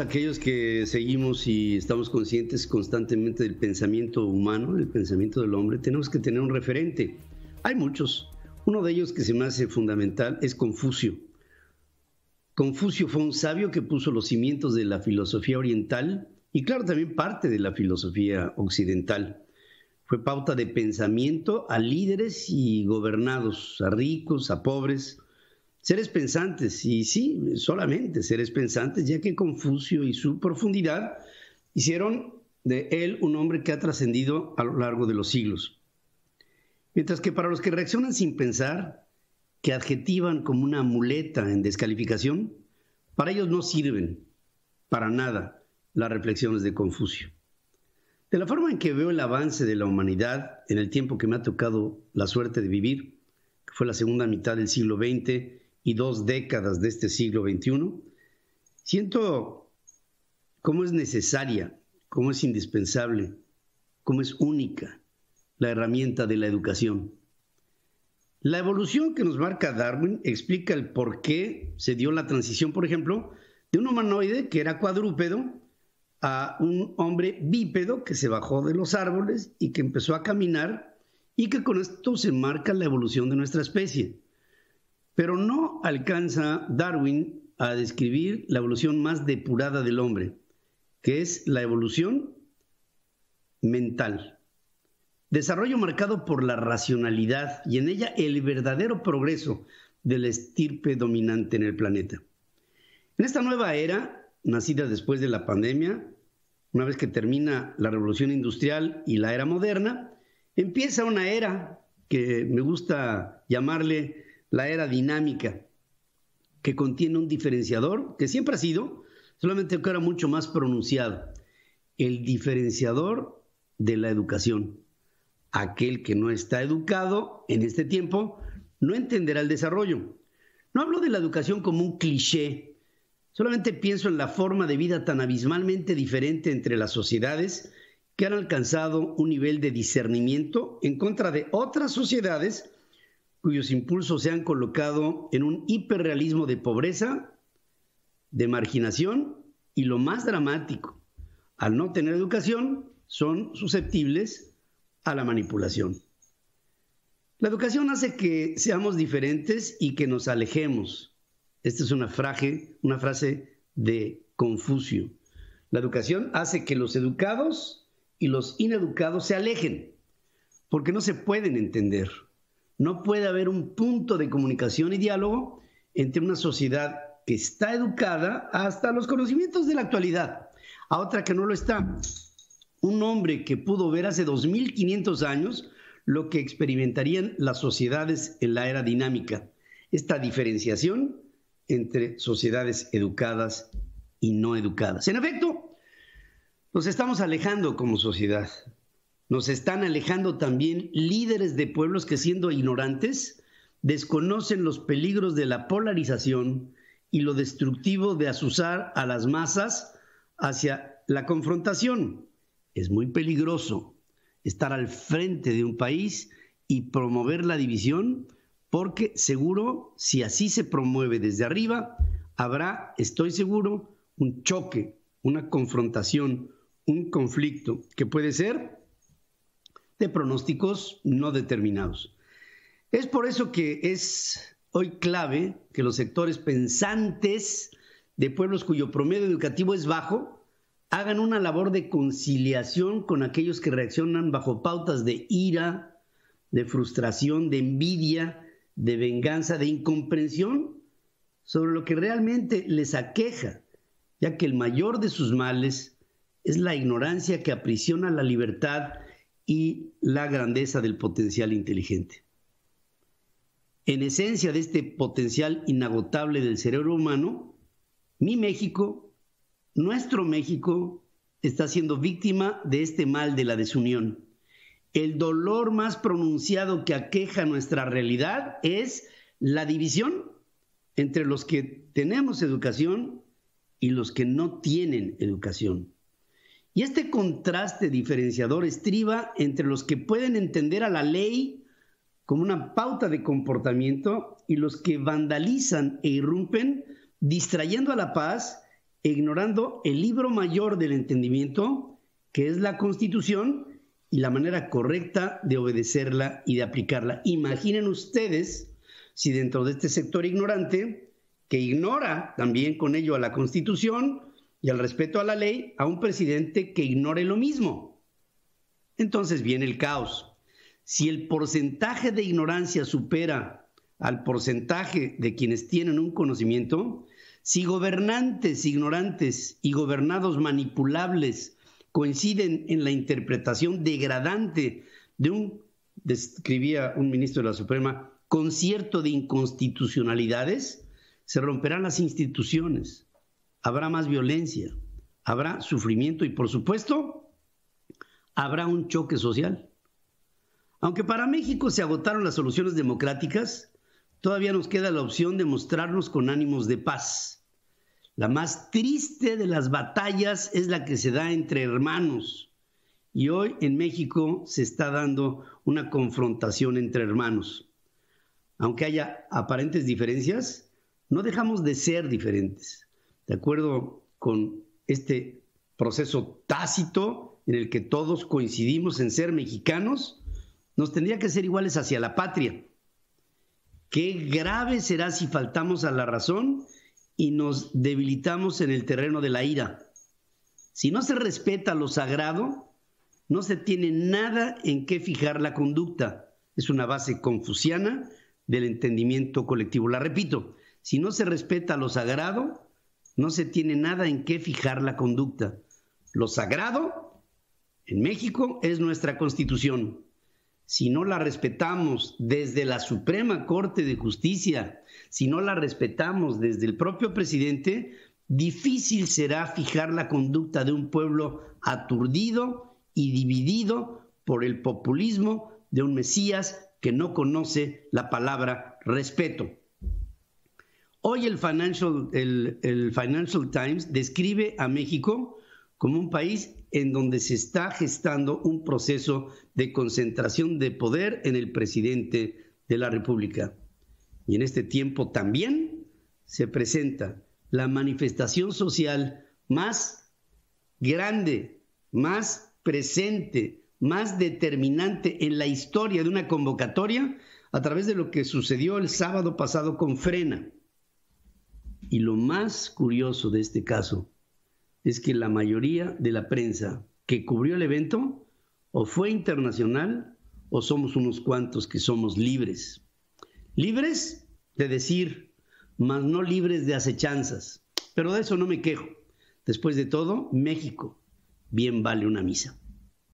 aquellos que seguimos y estamos conscientes constantemente del pensamiento humano, del pensamiento del hombre, tenemos que tener un referente. Hay muchos. Uno de ellos que se me hace fundamental es Confucio. Confucio fue un sabio que puso los cimientos de la filosofía oriental y claro, también parte de la filosofía occidental. Fue pauta de pensamiento a líderes y gobernados, a ricos, a pobres, Seres pensantes, y sí, solamente seres pensantes, ya que Confucio y su profundidad hicieron de él un hombre que ha trascendido a lo largo de los siglos. Mientras que para los que reaccionan sin pensar, que adjetivan como una muleta en descalificación, para ellos no sirven para nada las reflexiones de Confucio. De la forma en que veo el avance de la humanidad en el tiempo que me ha tocado la suerte de vivir, que fue la segunda mitad del siglo XX y dos décadas de este siglo XXI, siento cómo es necesaria, cómo es indispensable, cómo es única la herramienta de la educación. La evolución que nos marca Darwin explica el por qué se dio la transición, por ejemplo, de un humanoide que era cuadrúpedo a un hombre bípedo que se bajó de los árboles y que empezó a caminar y que con esto se marca la evolución de nuestra especie. Pero no alcanza Darwin a describir la evolución más depurada del hombre, que es la evolución mental. Desarrollo marcado por la racionalidad y en ella el verdadero progreso de la estirpe dominante en el planeta. En esta nueva era, nacida después de la pandemia, una vez que termina la revolución industrial y la era moderna, empieza una era que me gusta llamarle la era dinámica, que contiene un diferenciador que siempre ha sido, solamente que era mucho más pronunciado, el diferenciador de la educación. Aquel que no está educado en este tiempo no entenderá el desarrollo. No hablo de la educación como un cliché, solamente pienso en la forma de vida tan abismalmente diferente entre las sociedades que han alcanzado un nivel de discernimiento en contra de otras sociedades cuyos impulsos se han colocado en un hiperrealismo de pobreza, de marginación y lo más dramático, al no tener educación, son susceptibles a la manipulación. La educación hace que seamos diferentes y que nos alejemos. Esta es una, frase, una frase de Confucio. La educación hace que los educados y los ineducados se alejen, porque no se pueden entender. No puede haber un punto de comunicación y diálogo entre una sociedad que está educada hasta los conocimientos de la actualidad, a otra que no lo está. Un hombre que pudo ver hace 2500 años lo que experimentarían las sociedades en la era dinámica, esta diferenciación entre sociedades educadas y no educadas. En efecto, nos estamos alejando como sociedad nos están alejando también líderes de pueblos que siendo ignorantes desconocen los peligros de la polarización y lo destructivo de asusar a las masas hacia la confrontación. Es muy peligroso estar al frente de un país y promover la división porque seguro, si así se promueve desde arriba, habrá, estoy seguro, un choque, una confrontación, un conflicto que puede ser de pronósticos no determinados. Es por eso que es hoy clave que los sectores pensantes de pueblos cuyo promedio educativo es bajo hagan una labor de conciliación con aquellos que reaccionan bajo pautas de ira, de frustración, de envidia, de venganza, de incomprensión sobre lo que realmente les aqueja, ya que el mayor de sus males es la ignorancia que aprisiona la libertad y la grandeza del potencial inteligente. En esencia de este potencial inagotable del cerebro humano, mi México, nuestro México, está siendo víctima de este mal de la desunión. El dolor más pronunciado que aqueja nuestra realidad es la división entre los que tenemos educación y los que no tienen educación. Y este contraste diferenciador estriba entre los que pueden entender a la ley como una pauta de comportamiento y los que vandalizan e irrumpen, distrayendo a la paz e ignorando el libro mayor del entendimiento, que es la Constitución y la manera correcta de obedecerla y de aplicarla. Imaginen ustedes si dentro de este sector ignorante, que ignora también con ello a la Constitución, y al respeto a la ley a un presidente que ignore lo mismo. Entonces viene el caos. Si el porcentaje de ignorancia supera al porcentaje de quienes tienen un conocimiento, si gobernantes ignorantes y gobernados manipulables coinciden en la interpretación degradante de un, describía un ministro de la Suprema, concierto de inconstitucionalidades, se romperán las instituciones, habrá más violencia, habrá sufrimiento y por supuesto habrá un choque social. Aunque para México se agotaron las soluciones democráticas, todavía nos queda la opción de mostrarnos con ánimos de paz. La más triste de las batallas es la que se da entre hermanos. Y hoy en México se está dando una confrontación entre hermanos. Aunque haya aparentes diferencias, no dejamos de ser diferentes de acuerdo con este proceso tácito en el que todos coincidimos en ser mexicanos, nos tendría que ser iguales hacia la patria. Qué grave será si faltamos a la razón y nos debilitamos en el terreno de la ira. Si no se respeta lo sagrado, no se tiene nada en qué fijar la conducta. Es una base confuciana del entendimiento colectivo. La repito, si no se respeta lo sagrado, no se tiene nada en qué fijar la conducta. Lo sagrado en México es nuestra constitución. Si no la respetamos desde la Suprema Corte de Justicia, si no la respetamos desde el propio presidente, difícil será fijar la conducta de un pueblo aturdido y dividido por el populismo de un Mesías que no conoce la palabra respeto. Hoy el Financial, Financial Times describe a México como un país en donde se está gestando un proceso de concentración de poder en el presidente de la República. Y en este tiempo también se presenta la manifestación social más grande, más presente, más determinante en la historia de una convocatoria a través de lo que sucedió el sábado pasado con Frena. Y lo más curioso de este caso es que la mayoría de la prensa que cubrió el evento o fue internacional o somos unos cuantos que somos libres. Libres de decir, mas no libres de acechanzas. Pero de eso no me quejo. Después de todo, México bien vale una misa.